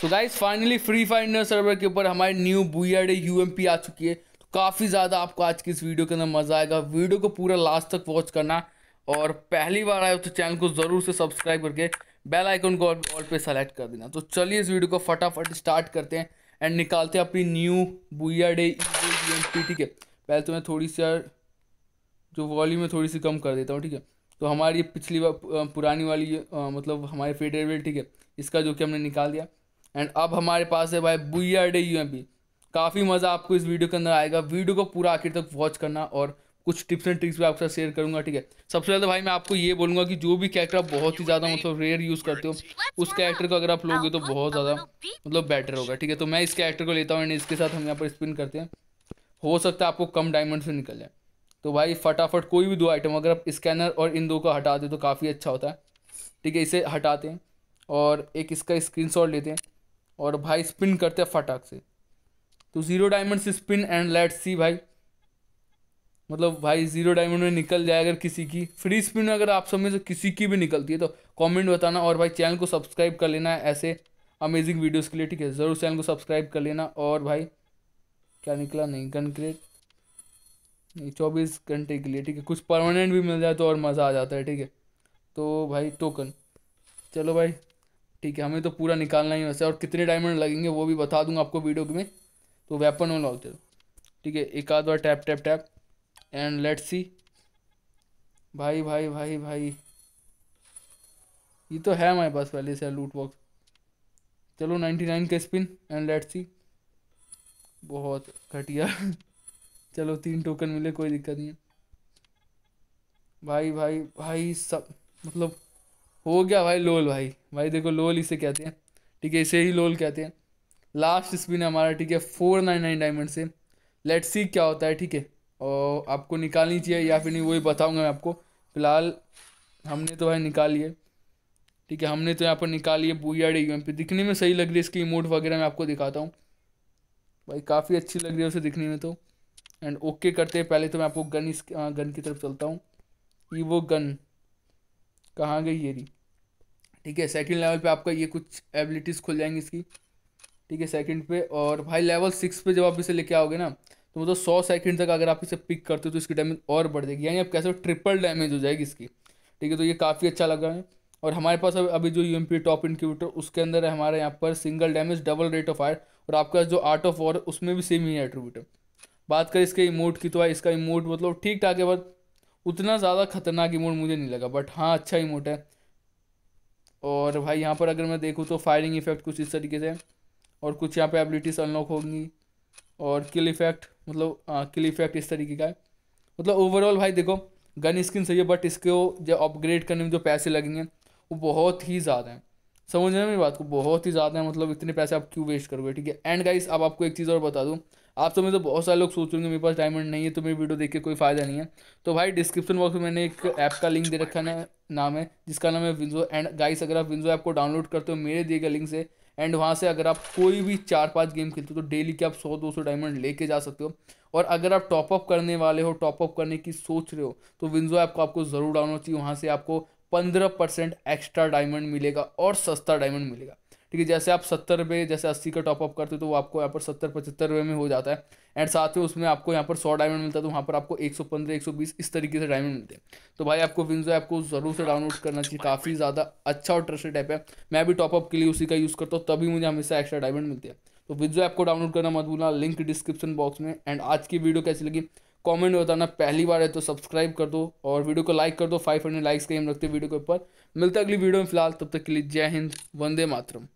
सो guys finally Free Fire server के ऊपर हमारी न्यू बुआडे पी आ चुकी है तो काफ़ी ज़्यादा आपको आज की इस वीडियो के अंदर मज़ा आएगा वीडियो को पूरा लास्ट तक वॉच करना और पहली बार आए तो चैनल को ज़रूर से सब्सक्राइब करके बेल आइकन को ऑल पे सेलेक्ट कर देना तो चलिए इस वीडियो को फटाफट स्टार्ट करते हैं एंड निकालते हैं अपनी न्यू बुआडे पी ठीक है पहले तो मैं थोड़ी सी यार जो वॉल्यूम है थोड़ी सी कम कर देता हूँ ठीक है तो हमारी पिछली बार पुरानी वाली मतलब हमारे फेडरेबल ठीक है इसका जो कि हमने निकाल दिया एंड अब हमारे पास है भाई बुआर डे यू काफ़ी मज़ा आपको इस वीडियो के अंदर आएगा वीडियो को पूरा आखिर तक वॉच करना और कुछ टिप्स एंड ट्रिक्स भी आपके साथ शेयर करूंगा ठीक है सबसे पहले तो भाई मैं आपको ये बोलूंगा कि जो भी कैरेक्टर आप बहुत ही ज़्यादा मतलब रेयर यूज़ करते हो उस कैरेक्टर को अगर आप लोगे तो बहुत ज़्यादा मतलब बेटर होगा ठीक है तो मैं इस कैरेक्टर को लेता हूँ एंड इसके साथ हम यहाँ पर स्पिन करते हैं हो सकता है आपको कम डायमंड से निकल जाए तो भाई फटाफट कोई भी दो आइटम अगर आप स्कैनर और इन दो को हटा दें तो काफ़ी अच्छा होता है ठीक है इसे हटाते हैं और एक इसका स्क्रीन लेते हैं और भाई स्पिन करते हैं फटाक से तो ज़ीरो डायमंड से स्पिन एंड लेट सी भाई मतलब भाई ज़ीरो डायमंड में निकल जाए अगर किसी की फ्री स्पिन अगर आप सब में से किसी की भी निकलती है तो कमेंट बताना और भाई चैनल को सब्सक्राइब कर लेना है ऐसे अमेजिंग वीडियोस के लिए ठीक है ज़रूर चैनल को सब्सक्राइब कर लेना और भाई क्या निकला नहीं कंक्रीट नहीं चौबीस घंटे के लिए ठीक है कुछ परमानेंट भी मिल जाए तो और मज़ा आ जाता है ठीक है तो भाई टोकन चलो भाई ठीक है हमें तो पूरा निकालना ही वैसे और कितने डायमंड लगेंगे वो भी बता दूंगा आपको वीडियो में तो वेपन ऑन होते ठीक है एक आध बार tap tap tap and let see भाई भाई भाई भाई ये तो है हमारे पास पहले से लूट बॉक्स चलो नाइन्टी नाइन का स्पिन एंड लेट सी बहुत घटिया चलो तीन टोकन मिले कोई दिक्कत नहीं है भाई भाई भाई सब मतलब हो गया भाई लोल भाई भाई देखो लोल इसे कहते हैं ठीक है इसे ही लोल कहते हैं लास्ट स्पिन है हमारा ठीक है फोर नाइन नाइन डायमंड से लेट सी क्या होता है ठीक है और आपको निकालनी चाहिए या फिर नहीं वही बताऊंगा मैं आपको फिलहाल हमने तो भाई निकाल लिए ठीक है हमने तो यहाँ पर निकाल लिए बुआड़ी यूएम दिखने में सही लग रही है इसकी इमोट वगैरह मैं आपको दिखाता हूँ भाई काफ़ी अच्छी लग रही है उसे दिखने में तो एंड ओके करते हैं पहले तो मैं आपको गन इस हाँ, गन की तरफ चलता हूँ ई वो गन कहाँ गई ये री ठीक है सेकंड लेवल पे आपका ये कुछ एबिलिटीज़ खुल जाएंगी इसकी ठीक है सेकंड पे और भाई लेवल सिक्स पे जब आप इसे लेके आओगे ना तो मतलब सौ सेकंड तक अगर आप इसे पिक करते हो तो इसकी डैमेज और बढ़ जाएगी यानी आप कैसे ट्रिपल डैमेज हो जाएगी इसकी ठीक है तो ये काफ़ी अच्छा लग रहा है और हमारे पास अभी जो U M P top incubator उसके अंदर है हमारे यहाँ पर single damage double rate of fire और आपका जो आर्ट ऑफ वॉर उसमें भी सेम ही है एट्रीब्यूट बात करें इसके इमोट की तो मतलब है इसका इमोट मतलब ठीक ठाक है बट उतना ज़्यादा खतरनाक इमोट मुझे नहीं लगा बट हाँ अच्छा इमोट है और भाई यहाँ पर अगर मैं देखूँ तो फायरिंग इफेक्ट कुछ इस तरीके से और कुछ यहाँ पे एबिलिटीज़ अनलॉक होंगी और किल इफेक्ट मतलब आ, किल इफेक्ट इस तरीके का है मतलब ओवरऑल भाई देखो गन स्किन सही है बट इसको जो अपग्रेड करने में जो पैसे लगेंगे वो बहुत ही ज़्यादा हैं समझ रहे मेरी बात को बहुत ही ज़्यादा है मतलब इतने पैसे आप क्यों वेस्ट करोगे ठीक है एंड गाइस अब आपको एक चीज़ और बता दूँ आप सब में तो बहुत सारे लोग सोच रहे होंगे मेरे पास डायमंड नहीं है तो मेरी वीडियो देख के कोई फ़ायदा नहीं है तो भाई डिस्क्रिप्शन बॉक्स में मैंने एक ऐप का लिंक दे रखा है नाम है जिसका नाम है विंजो एंड गाइस अगर आप विंजो ऐप को डाउनलोड करते हो मेरे दिए गए लिंक से एंड वहाँ से अगर आप कोई भी चार पाँच गेम खेलते हो तो डेली के आप सौ दो सौ डायमंड लेके जा सकते हो और अगर आप टॉपअप करने वाले हो टॉपअप करने की सोच रहे हो तो विंजो ऐप को आपको ज़रूर डाउनलोड चाहिए वहाँ से आपको पंद्रह परसेंट एक्स्ट्रा डायमंड मिलेगा और सस्ता डायमंड मिलेगा ठीक है जैसे आप सत्तर रुपये जैसे अस्सी का टॉपअप करते हो तो वो आपको यहाँ पर सत्तर पचहत्तर रुपये में हो जाता है एंड साथ में उसमें आपको यहाँ पर सौ डायमंड मिलता है तो वहाँ पर आपको एक सौ पंद्रह एक सौ बीस इस तरीके से डायमंड मिलते हैं तो भाई आपको विंजो ऐप को ज़रूर से डाउनलोड करना चाहिए काफ़ी ज़्यादा अच्छा और ट्रस्टेड ऐप है मैं भी टॉपअप के लिए उसी का यूज़ करता हूँ तभी मुझे हमेशा एक्स्ट्रा डायमंड मिलते हैं तो विंजो ऐप को डाउनलोड करना मत भूलना लिंक डिस्क्रिप्शन बॉक्स में एंड आज की वीडियो कैसी लगी कमेंट बताना पहली बार है तो सब्सक्राइब कर दो और वीडियो को लाइक कर दो फाइव हंड्रेड लाइक्स का हम रखते हैं वीडियो के ऊपर मिलता अगली वीडियो में फिलहाल तब तक के लिए जय हिंद वंदे मातरम